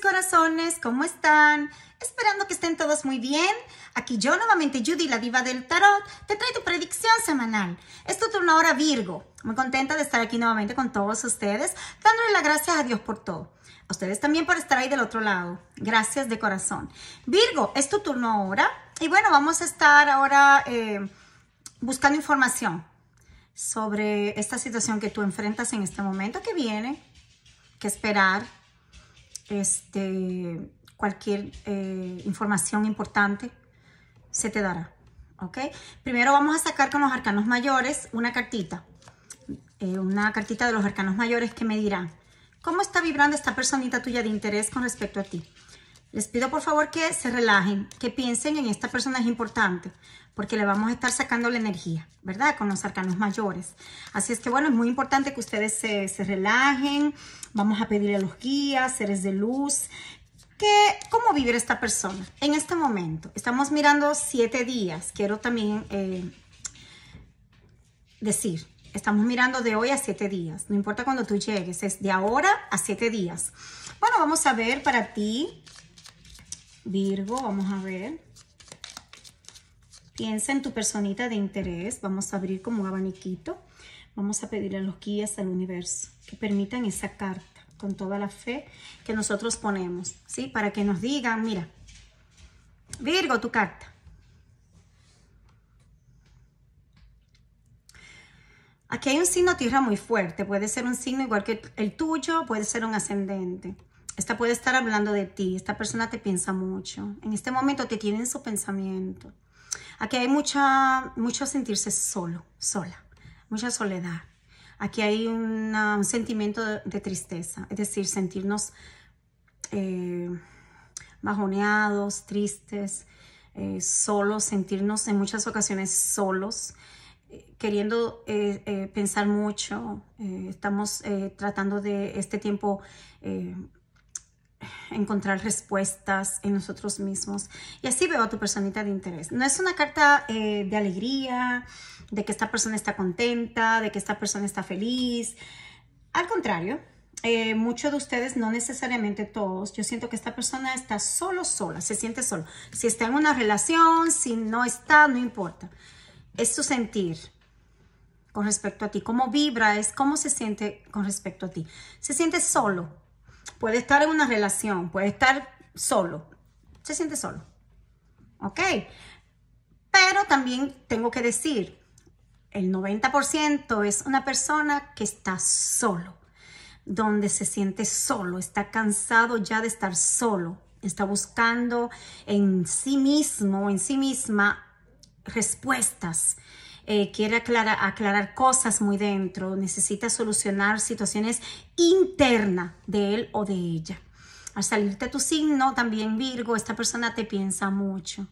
corazones, ¿cómo están? Esperando que estén todos muy bien. Aquí yo nuevamente, Judy, la diva del tarot, te trae tu predicción semanal. Es tu turno ahora Virgo. Muy contenta de estar aquí nuevamente con todos ustedes, dándole las gracias a Dios por todo. A ustedes también por estar ahí del otro lado. Gracias de corazón. Virgo, es tu turno ahora. Y bueno, vamos a estar ahora eh, buscando información sobre esta situación que tú enfrentas en este momento que viene, que esperar, este, cualquier eh, información importante se te dará. okay Primero vamos a sacar con los arcanos mayores una cartita. Eh, una cartita de los arcanos mayores que me dirán cómo está vibrando esta personita tuya de interés con respecto a ti. Les pido por favor que se relajen, que piensen en esta persona es importante, porque le vamos a estar sacando la energía, ¿verdad? Con los arcanos mayores. Así es que bueno, es muy importante que ustedes se, relajen, vamos a pedirle a los guías, seres de luz, que, ¿cómo vivir esta persona en este momento? Estamos mirando siete días, quiero también eh, decir, estamos mirando de hoy a siete días, no importa cuando tú llegues, es de ahora a siete días. Bueno, vamos a ver para ti Virgo, vamos a ver. Piensa en tu personita de interés. Vamos a abrir como abaniquito. Vamos a pedirle a los guías del universo que permitan esa carta con toda la fe que nosotros ponemos, ¿sí? Para que nos digan, mira, Virgo, tu carta. Aquí hay un signo tierra muy fuerte. Puede ser un signo igual que el tuyo, puede ser un ascendente. Esta puede estar hablando de ti, esta persona te piensa mucho. En este momento te tiene en su pensamiento. Aquí hay mucha, mucho sentirse solo, sola, mucha soledad. Aquí hay un sentimiento de, tristeza, es decir, sentirnos eh, bajoneados, tristes, eh, solos, sentirnos en muchas ocasiones solos, eh, queriendo pensar mucho. estamos tratando de este tiempo encontrar respuestas en nosotros mismos. Y así veo a tu personita de interés. No es una carta eh, de alegría, de que esta persona está contenta, de que esta persona está feliz. Al contrario, eh, muchos de ustedes, no necesariamente todos, yo siento que esta persona está solo, sola, se siente solo. Si está en una relación, si no está, no importa. Es su sentir con respecto a ti. Cómo vibra, es cómo se siente con respecto a ti. Se siente solo, Puede estar en una relación, puede estar solo. Se siente solo. ¿Ok? Pero también tengo que decir, el 90% es una persona que está solo, donde se siente solo, está cansado ya de estar solo, está buscando en sí mismo en sí misma respuestas eh, quiere aclarar, cosas muy dentro, necesita solucionar situaciones internas de él o de ella. Al salirte tu signo, también Virgo, esta persona te piensa mucho.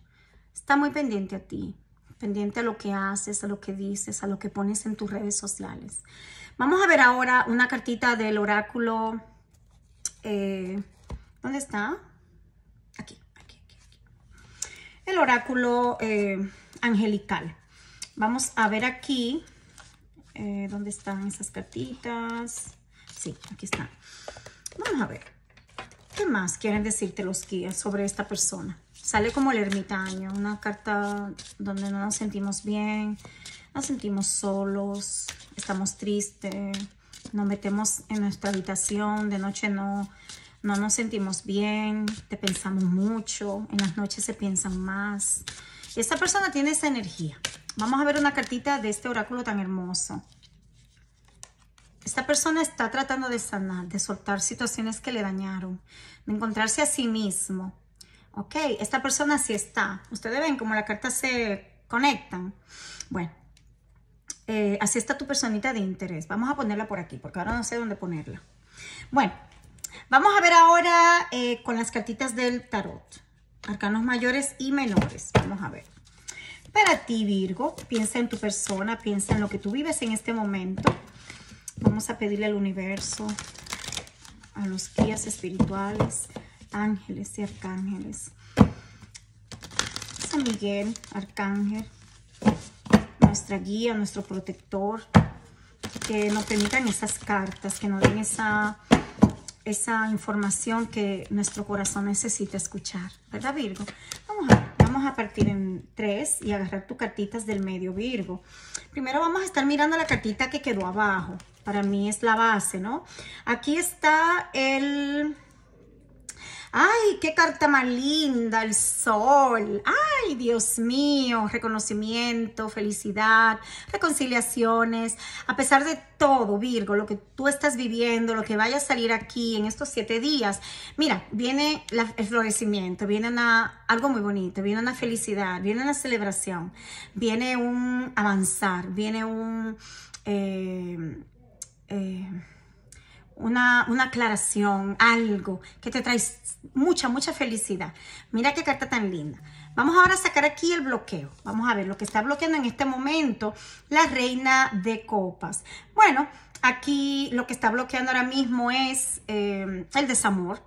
Está muy pendiente a ti, pendiente a lo que haces, a lo que dices, a lo que pones en tus redes sociales. Vamos a ver ahora una cartita del oráculo. Eh, ¿Dónde está? Aquí, aquí, aquí. aquí. El oráculo eh, angelical. Vamos a ver aquí eh, dónde están esas cartitas. Sí, aquí están. Vamos a ver. ¿Qué más quieren decirte los guías sobre esta persona? Sale como el ermitaño, una carta donde no nos sentimos bien, nos sentimos solos, estamos tristes, nos metemos en nuestra habitación, de noche no, no nos sentimos bien, te pensamos mucho, en las noches se piensan más. Y esta persona tiene esa energía, Vamos a ver una cartita de este oráculo tan hermoso. Esta persona está tratando de sanar, de soltar situaciones que le dañaron, de encontrarse a sí mismo. Ok, esta persona sí está. Ustedes ven cómo las cartas se conectan. Bueno, eh, así está tu personita de interés. Vamos a ponerla por aquí, porque ahora no sé dónde ponerla. Bueno, vamos a ver ahora eh, con las cartitas del tarot. Arcanos mayores y menores. Vamos a ver. Para ti, Virgo, piensa en tu persona, piensa en lo que tú vives en este momento. Vamos a pedirle al universo, a los guías espirituales, ángeles y arcángeles. San Miguel, arcángel, nuestra guía, nuestro protector, que nos permitan esas cartas, que nos den esa, esa información que nuestro corazón necesita escuchar, ¿verdad Virgo? a partir en tres y agarrar tus cartitas del medio, Virgo. Primero vamos a estar mirando la cartita que quedó abajo. Para mí es la base, ¿no? Aquí está el ay, qué carta más linda, el sol, ay, Dios mío, reconocimiento, felicidad, reconciliaciones. A pesar de todo, Virgo, lo que tú estás viviendo, lo que vaya a salir aquí en estos siete días, mira, viene el florecimiento, viene algo muy bonito, viene una felicidad, viene una celebración, viene un avanzar, viene un... Eh, eh, una, aclaración, algo que te trae mucha, mucha felicidad. Mira qué carta tan linda. Vamos ahora a sacar aquí el bloqueo. Vamos a ver lo que está bloqueando en este momento la reina de copas. Bueno, aquí lo que está bloqueando ahora mismo es eh, el desamor,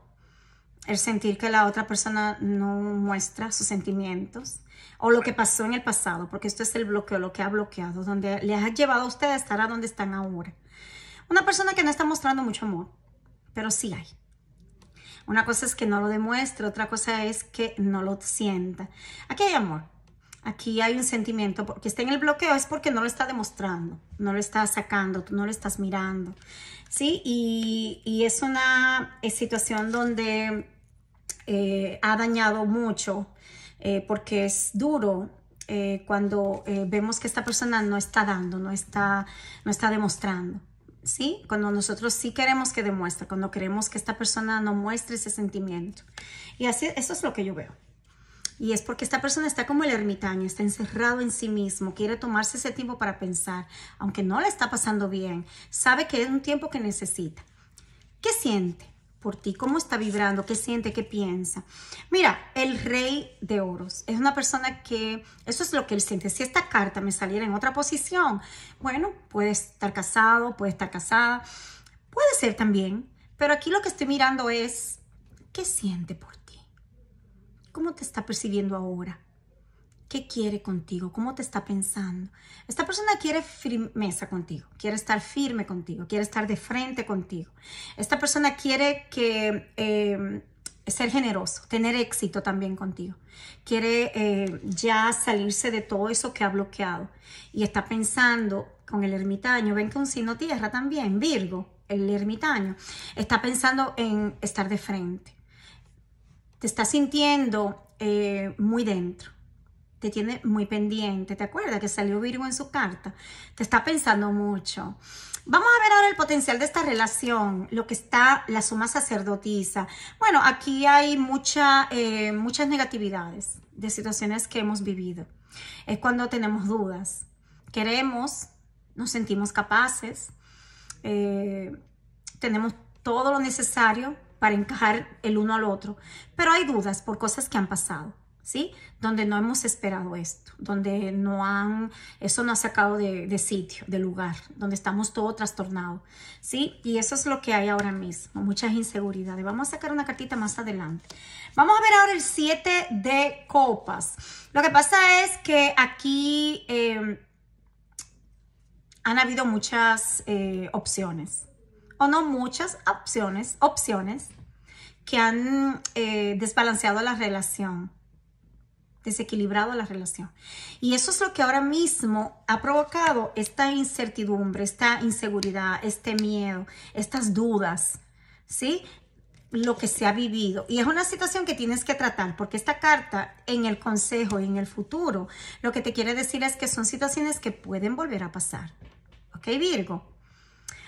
el sentir que la otra persona no muestra sus sentimientos o lo que pasó en el pasado, porque esto es el bloqueo, lo que ha bloqueado, donde le ha llevado a ustedes a estar a donde están ahora. Una persona que no está mostrando mucho amor, pero sí hay. Una cosa es que no lo demuestre, otra cosa es que no lo sienta. Aquí hay amor, aquí hay un sentimiento, porque está en el bloqueo es porque no lo está demostrando, no lo está sacando, tú no lo estás mirando, ¿sí? Y, es una eh, situación donde eh, ha dañado mucho, eh, porque es duro cuando vemos que esta persona no está dando, no está, no está demostrando. ¿sí? Cuando nosotros sí queremos que demuestre, cuando queremos que esta persona no muestre ese sentimiento. Y así, eso es lo que yo veo. Y es porque esta persona está como el ermitaño, está encerrado en sí mismo, quiere tomarse ese tiempo para pensar, aunque no le está pasando bien, sabe que es un tiempo que necesita. ¿Qué siente? cómo está vibrando, qué siente, qué piensa. Mira, el rey de oros es una persona que eso es lo que él siente. Si esta carta me saliera en otra posición, bueno, puede estar casado, puede estar casada, puede ser también, pero aquí lo que estoy mirando es qué siente por ti, cómo te está percibiendo ahora. ¿Qué quiere contigo? ¿Cómo te está pensando? Esta persona quiere firmeza contigo, quiere estar firme contigo, quiere estar de frente contigo. Esta persona quiere que eh, ser generoso, tener éxito también contigo. Quiere eh, ya salirse de todo eso que ha bloqueado y está pensando con el ermitaño, ven que un signo tierra también, Virgo, el ermitaño, está pensando en estar de frente. Te está sintiendo eh, muy dentro tiene muy pendiente. ¿Te acuerdas que salió Virgo en su carta? Te está pensando mucho. Vamos a ver ahora el potencial de esta relación, lo que está la suma sacerdotisa. Bueno, aquí hay mucha, eh, muchas negatividades de situaciones que hemos vivido. Es cuando tenemos dudas. Queremos, nos sentimos capaces, eh, tenemos todo lo necesario para encajar el uno al otro, pero hay dudas por cosas que han pasado. ¿sí? Donde no hemos esperado esto, donde no han, eso no ha sacado de, sitio, de lugar, donde estamos todo trastornado, ¿sí? Y eso es lo que hay ahora mismo, muchas inseguridades. Vamos a sacar una cartita más adelante. Vamos a ver ahora el 7 de copas. Lo que pasa es que aquí eh, han habido muchas eh, opciones, o no muchas opciones, opciones que han eh, desbalanceado la relación desequilibrado la relación. Y eso es lo que ahora mismo ha provocado esta incertidumbre, esta inseguridad, este miedo, estas dudas, ¿sí? Lo que se ha vivido. Y es una situación que tienes que tratar, porque esta carta en el consejo y en el futuro, lo que te quiere decir es que son situaciones que pueden volver a pasar. ¿Ok, Virgo?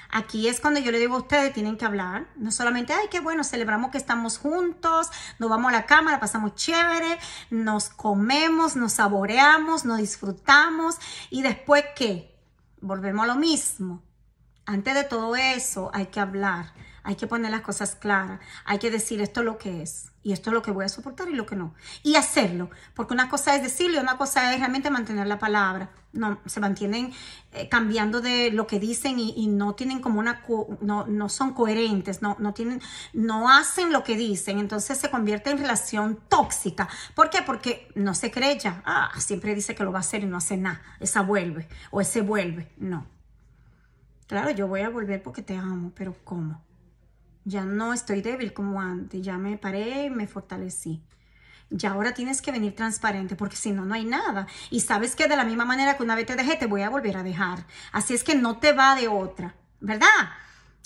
Aquí es cuando yo le digo a ustedes, tienen que hablar. No solamente, ay, qué bueno, celebramos que estamos juntos, nos vamos a la cámara pasamos chévere, nos comemos, nos saboreamos, nos disfrutamos. ¿Y después qué? Volvemos a lo mismo. Antes de todo eso hay que hablar, hay que poner las cosas claras, hay que decir esto es lo que es y esto es lo que voy a soportar y lo que no. Y hacerlo, porque una cosa es decirlo y una cosa es realmente mantener la palabra no, se mantienen eh, cambiando de lo que dicen y, no tienen como una, no, no, son coherentes, no, no tienen, no hacen lo que dicen, entonces se convierte en relación tóxica. ¿Por qué? Porque no se cree ya, ah, siempre dice que lo va a hacer y no hace nada, esa vuelve o ese vuelve, no. Claro, yo voy a volver porque te amo, pero ¿cómo? Ya no estoy débil como antes, ya me paré y me fortalecí ya ahora tienes que venir transparente porque si no, no hay nada. Y sabes que de la misma manera que una vez te dejé, te voy a volver a dejar. Así es que no te va de otra, ¿verdad?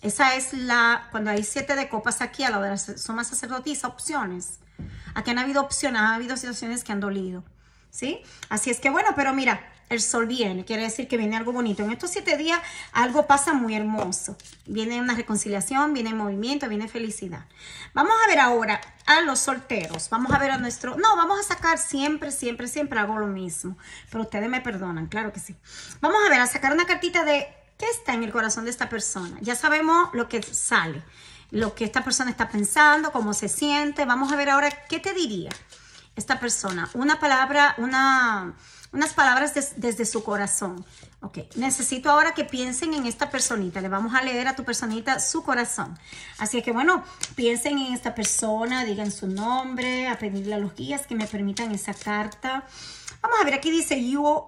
Esa es la, cuando hay siete de copas aquí a la de la suma sacerdotisa, opciones. Aquí han habido opciones, ha habido situaciones que han dolido, ¿sí? Así es que bueno, pero mira, el sol viene, quiere decir que viene algo bonito. En estos siete días algo pasa muy hermoso. Viene una reconciliación, viene movimiento, viene felicidad. Vamos a ver ahora a los solteros. Vamos a ver a nuestro... No, vamos a sacar siempre, siempre, siempre hago lo mismo. Pero ustedes me perdonan, claro que sí. Vamos a ver, a sacar una cartita de qué está en el corazón de esta persona. Ya sabemos lo que sale, lo que esta persona está pensando, cómo se siente. Vamos a ver ahora qué te diría esta persona. Una palabra, una unas palabras desde su corazón. Ok, necesito ahora que piensen en esta personita. Le vamos a leer a tu personita su corazón. Así que bueno, piensen en esta persona, digan su nombre, a pedirle a los guías que me permitan esa carta. Vamos a ver, aquí dice, you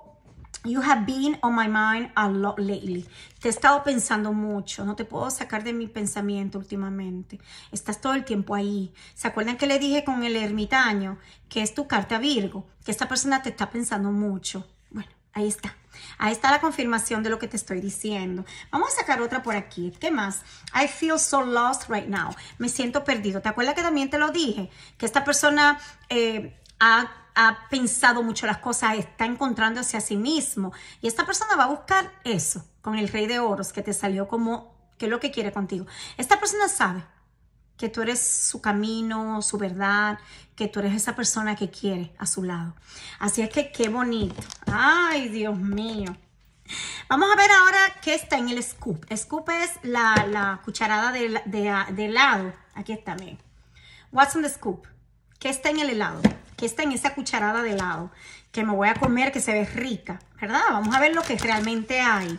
You have been on my mind a lot lately. Te he estado pensando mucho. No te puedo sacar de mi pensamiento últimamente. Estás todo el tiempo ahí. ¿Se acuerdan que le dije con el ermitaño que es tu carta Virgo? Que esta persona te está pensando mucho. Bueno, ahí está. Ahí está la confirmación de lo que te estoy diciendo. Vamos a sacar otra por aquí. ¿Qué más? I feel so lost right now. Me siento perdido. ¿Te acuerdas que también te lo dije? Que esta persona eh, ha ha pensado mucho las cosas, está encontrándose a sí mismo. Y esta persona va a buscar eso con el rey de oros que te salió como que es lo que quiere contigo. Esta persona sabe que tú eres su camino, su verdad, que tú eres esa persona que quiere a su lado. Así es que qué bonito. Ay, Dios mío. Vamos a ver ahora qué está en el scoop. scoop es la, cucharada de, de, helado. Aquí está, miren. What's on the scoop? ¿Qué está en el helado? está en esa cucharada de lado que me voy a comer, que se ve rica, ¿verdad? Vamos a ver lo que realmente hay.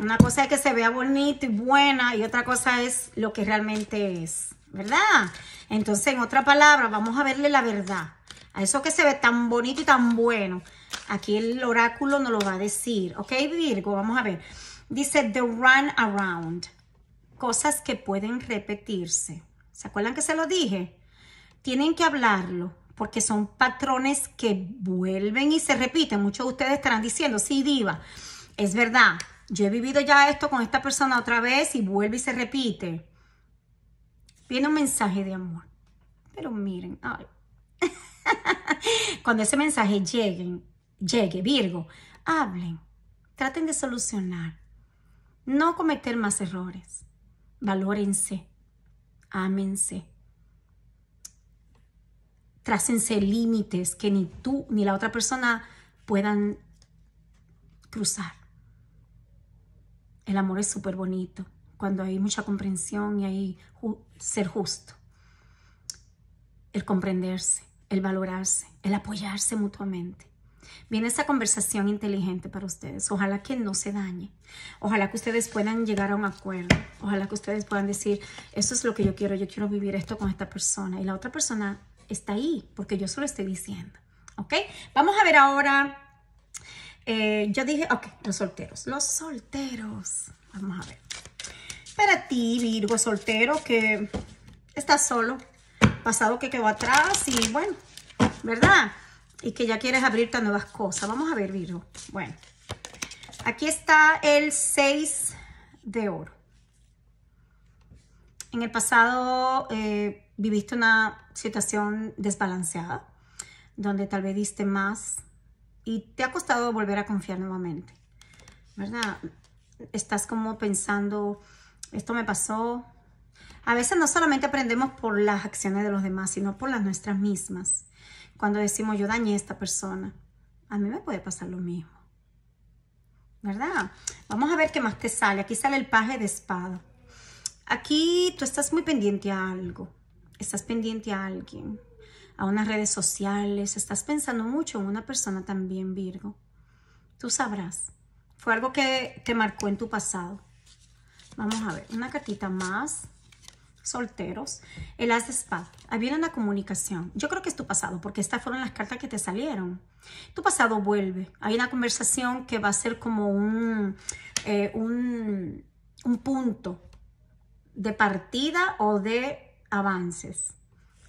Una cosa es que se vea bonito y buena y otra cosa es lo que realmente es, ¿verdad? Entonces, en otra palabra, vamos a verle la verdad. A eso que se ve tan bonito y tan bueno. Aquí el oráculo nos lo va a decir, ¿ok, Virgo? Vamos a ver. Dice, the run around. Cosas que pueden repetirse. ¿Se acuerdan que se lo dije? Tienen que hablarlo porque son patrones que vuelven y se repiten. Muchos de ustedes estarán diciendo, sí, diva, es verdad, yo he vivido ya esto con esta persona otra vez y vuelve y se repite. Viene un mensaje de amor, pero miren, ay. cuando ese mensaje llegue, llegue, Virgo, hablen, traten de solucionar, no cometer más errores, valórense, ámense trásense límites que ni tú ni la otra persona puedan cruzar. El amor es súper bonito cuando hay mucha comprensión y hay ser justo. El comprenderse, el valorarse, el apoyarse mutuamente. Viene esa conversación inteligente para ustedes. Ojalá que no se dañe. Ojalá que ustedes puedan llegar a un acuerdo. Ojalá que ustedes puedan decir, eso es lo que yo quiero. Yo quiero vivir esto con esta persona. Y la otra persona está ahí, porque yo solo estoy diciendo. ¿Ok? Vamos a ver ahora. Eh, yo dije, ok, los solteros. Los solteros. Vamos a ver. Para ti, Virgo soltero, que estás solo, pasado que quedó atrás y bueno, ¿verdad? Y que ya quieres abrirte a nuevas cosas. Vamos a ver, Virgo. Bueno, aquí está el 6 de oro. En el pasado eh, viviste una situación desbalanceada, donde tal vez diste más y te ha costado volver a confiar nuevamente, ¿verdad? Estás como pensando, esto me pasó. A veces no solamente aprendemos por las acciones de los demás, sino por las nuestras mismas. Cuando decimos, yo dañé a esta persona, a mí me puede pasar lo mismo. ¿Verdad? Vamos a ver qué más te sale. Aquí sale el paje de espada. Aquí tú estás muy pendiente a algo estás pendiente a alguien, a unas redes sociales, estás pensando mucho en una persona también, Virgo. Tú sabrás. Fue algo que te marcó en tu pasado. Vamos a ver, una cartita más. Solteros. El as de espada. Había una comunicación. Yo creo que es tu pasado, porque estas fueron las cartas que te salieron. Tu pasado vuelve. Hay una conversación que va a ser como un, eh, un, un punto de partida o de avances.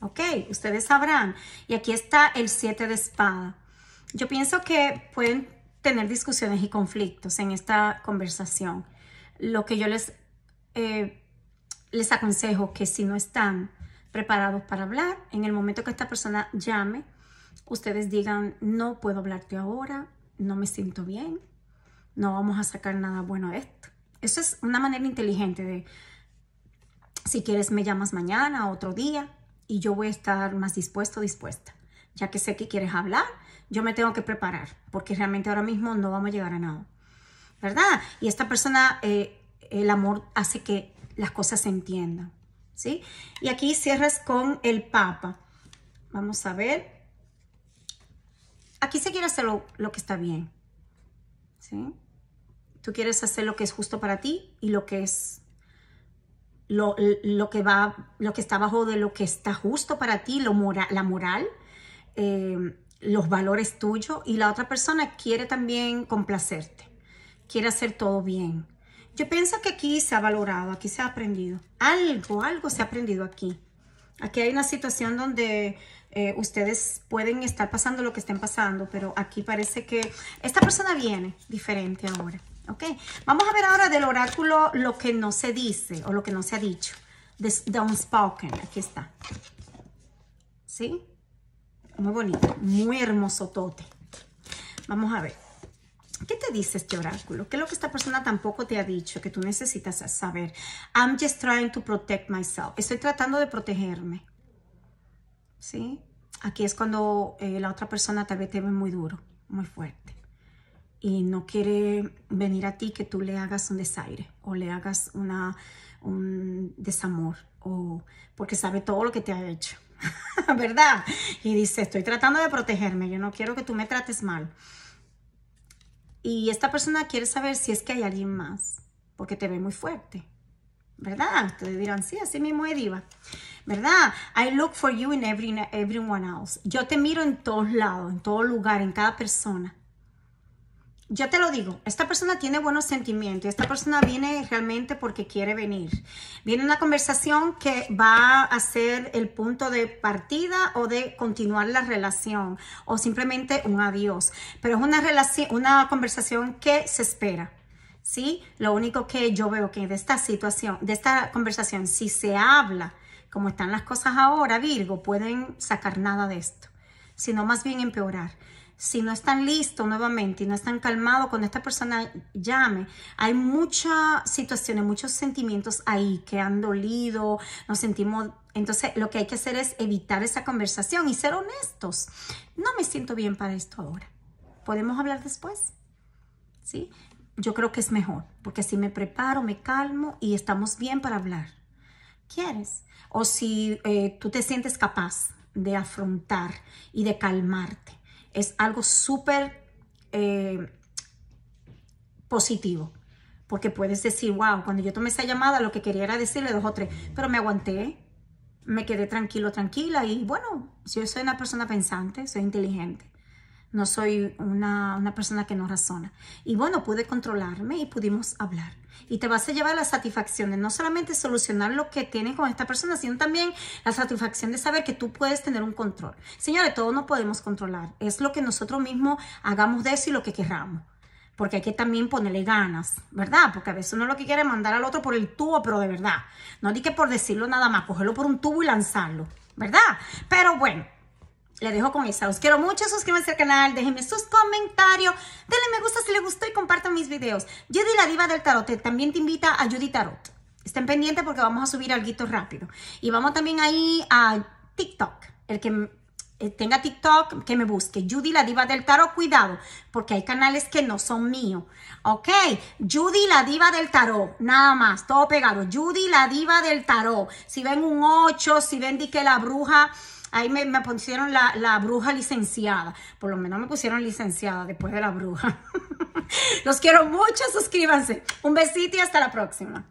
¿Ok? Ustedes sabrán. Y aquí está el 7 de espada. Yo pienso que pueden tener discusiones y conflictos en esta conversación. Lo que yo les, eh, les aconsejo que si no están preparados para hablar, en el momento que esta persona llame, ustedes digan, no puedo hablarte ahora, no me siento bien, no vamos a sacar nada bueno de esto. Eso es una manera inteligente de si quieres, me llamas mañana, otro día, y yo voy a estar más dispuesto, dispuesta. Ya que sé que quieres hablar, yo me tengo que preparar, porque realmente ahora mismo no vamos a llegar a nada. ¿Verdad? Y esta persona, eh, el amor hace que las cosas se entiendan. ¿Sí? Y aquí cierras con el Papa. Vamos a ver. Aquí se quiere hacer lo que está bien. ¿Sí? Tú quieres hacer lo que es justo para ti y lo que es lo, que va, lo que está bajo de lo que está justo para ti, lo la moral, eh, los valores tuyos y la otra persona quiere también complacerte, quiere hacer todo bien. Yo pienso que aquí se ha valorado, aquí se ha aprendido. Algo, algo se ha aprendido aquí. Aquí hay una situación donde eh, ustedes pueden estar pasando lo que estén pasando, pero aquí parece que esta persona viene diferente ahora. ¿Ok? Vamos a ver ahora del oráculo lo que no se dice o lo que no se ha dicho. The, unspoken. Aquí está. ¿Sí? Muy bonito. Muy hermoso tote. Vamos a ver. ¿Qué te dice este oráculo? ¿Qué es lo que esta persona tampoco te ha dicho que tú necesitas saber? I'm just trying to protect myself. Estoy tratando de protegerme. ¿Sí? Aquí es cuando eh, la otra persona tal vez te ve muy duro, muy fuerte y no quiere venir a ti que tú le hagas un desaire o le hagas una, un desamor o porque sabe todo lo que te ha hecho, ¿verdad? Y dice, estoy tratando de protegerme, yo no quiero que tú me trates mal. Y esta persona quiere saber si es que hay alguien más, porque te ve muy fuerte, ¿verdad? Ustedes dirán, sí, así mismo es diva, ¿verdad? I look for you in everyone else. Yo te miro en todos lados, en todo lugar, en cada persona. Ya te lo digo, esta persona tiene buenos sentimientos, esta persona viene realmente porque quiere venir. Viene una conversación que va a ser el punto de partida o de continuar la relación o simplemente un adiós, pero es una, una conversación que se espera. ¿Sí? Lo único que yo veo que de esta situación, de esta conversación, si se habla como están las cosas ahora, Virgo, pueden sacar nada de esto, sino más bien empeorar si no están listos nuevamente y no están calmados cuando esta persona llame, hay muchas situaciones, muchos sentimientos ahí que han dolido, nos sentimos... Entonces lo que hay que hacer es evitar esa conversación y ser honestos. No me siento bien para esto ahora. ¿Podemos hablar después? ¿Sí? Yo creo que es mejor, porque así me preparo, me calmo y estamos bien para hablar. ¿Quieres? O si eh, tú te sientes capaz de afrontar y de calmarte es algo súper eh, positivo. Porque puedes decir, wow, cuando yo tomé esa llamada, lo que quería era decirle dos o tres, pero me aguanté, me quedé tranquilo, tranquila y bueno, yo soy una persona pensante, soy inteligente no soy una, persona que no razona. Y bueno, pude controlarme y pudimos hablar. Y te vas a llevar la satisfacción de no solamente solucionar lo que tienes con esta persona, sino también la satisfacción de saber que tú puedes tener un control. Señores, todo no podemos controlar. Es lo que nosotros mismos hagamos de eso y lo que querramos. Porque hay que también ponerle ganas, ¿verdad? Porque a veces uno lo que quiere es mandar al otro por el tubo, pero de verdad. No di que por decirlo nada más, cogerlo por un tubo y lanzarlo, ¿verdad? Pero bueno, le dejo con esa. Los quiero mucho, suscríbanse al canal, déjenme sus comentarios, denle me gusta si les gustó y compartan mis videos. Judy la diva del tarot eh, también te invita a Judy Tarot. Estén pendientes porque vamos a subir algo rápido. Y vamos también ahí a TikTok. El que eh, tenga TikTok, que me busque. Judy, la diva del tarot, cuidado, porque hay canales que no son míos. Ok, Judy, la diva del tarot, nada más, todo pegado. Judy, la diva del tarot. Si ven un 8, si ven di que la bruja Ahí me, pusieron la, la, bruja licenciada. Por lo menos me pusieron licenciada después de la bruja. Los quiero mucho, suscríbanse. Un besito y hasta la próxima.